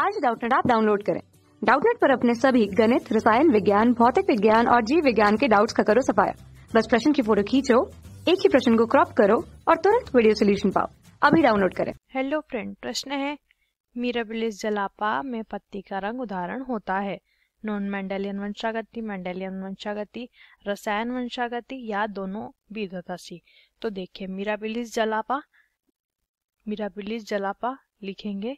आज डाउटनेट आप डाउनलोड करें डाउटनेट पर अपने सभी गणित रसायन विज्ञान भौतिक विज्ञान और जीव विज्ञान के डाउट्स का करो सफाया बस प्रश्न की फोटो खींचो एक ही प्रश्न को क्रॉप करो और तुरंत वीडियो सोल्यूशन पाओ अभी डाउनलोड करें हेलो फ्रेंड प्रश्न है मीराबिलिस जलापा में पत्ती का रंग उदाहरण होता है नॉन मैंडलियन वंशागति मैंडलियन वंशागति रसायन वंशागति या दोनों विधतासी तो देखिये मीराबिलिस जलापा मीराबिलिस जलापा लिखेंगे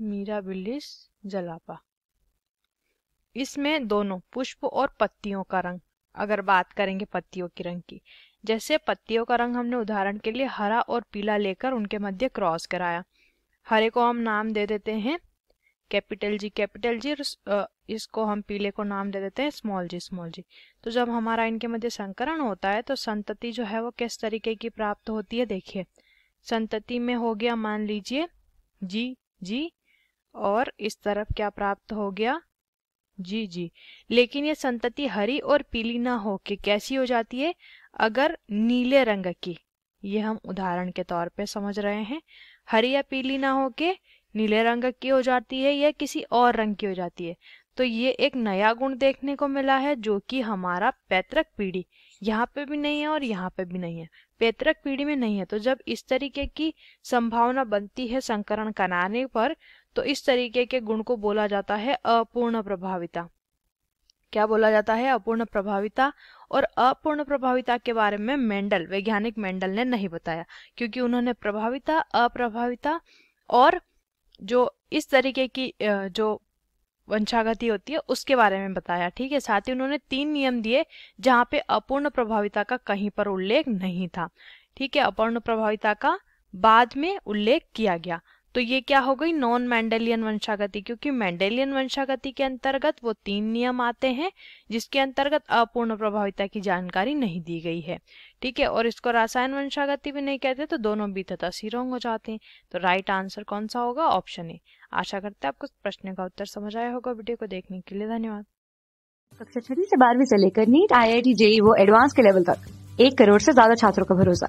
मीराबिलिस जलापा इसमें दोनों पुष्प और पत्तियों का रंग अगर बात करेंगे पत्तियों के रंग की जैसे पत्तियों का रंग हमने उदाहरण के लिए हरा और पीला लेकर उनके मध्य क्रॉस कराया हरे को हम नाम दे देते हैं कैपिटल जी कैपिटल जी इसको हम पीले को नाम दे देते हैं स्मॉल जी स्मॉल जी तो जब हमारा इनके मध्य संकरण होता है तो संतति जो है वो किस तरीके की प्राप्त होती है देखिए संतति में हो गया मान लीजिए जी जी और इस तरफ क्या प्राप्त हो गया जी जी लेकिन ये संतति हरी और पीली ना हो के कैसी हो जाती है अगर नीले रंग की ये हम उदाहरण के तौर पे समझ रहे हैं हरी या पीली ना हो के नीले रंग की हो जाती है या किसी और रंग की हो जाती है तो ये एक नया गुण देखने को मिला है जो कि हमारा पैतृक पीढ़ी यहाँ पे भी नहीं है और यहाँ पे भी नहीं है पैतृक पीढ़ी में नहीं है तो जब इस तरीके की संभावना बनती है संकरण कराने पर तो इस तरीके के गुण को बोला जाता है अपूर्ण प्रभाविता क्या बोला जाता है अपूर्ण प्रभाविता और अपूर्ण प्रभाविता के बारे में मेंडल वैज्ञानिक मेंडल ने नहीं बताया क्योंकि उन्होंने प्रभाविता अप्रभाविता और जो इस तरीके की जो वंशागति होती है उसके बारे में बताया ठीक है साथ ही उन्होंने तीन नियम दिए जहां पे अपूर्ण प्रभाविता का कहीं पर उल्लेख नहीं था ठीक है अपूर्ण प्रभाविता का बाद में उल्लेख किया गया तो ये क्या हो गई नॉन मैंडेलियन वंशागति क्योंकि मैंडेलियन वंशागति के अंतर्गत वो तीन नियम आते हैं जिसके अंतर्गत अपूर्ण प्रभाविता की जानकारी नहीं दी गई है ठीक है और इसको रासायन वंशागति भी नहीं कहते तो दोनों भी तथा सिरोंग हो जाते हैं तो राइट आंसर कौन सा होगा ऑप्शन ए आशा करते हैं आपको प्रश्न का उत्तर समझ आया होगा वीडियो को देखने के लिए धन्यवाद कक्षा छठी से बारहवीं से लेकर NEET I I T JEE वो एडवांस के लेवल तक एक करोड़ से ज्यादा छात्रों का भरोसा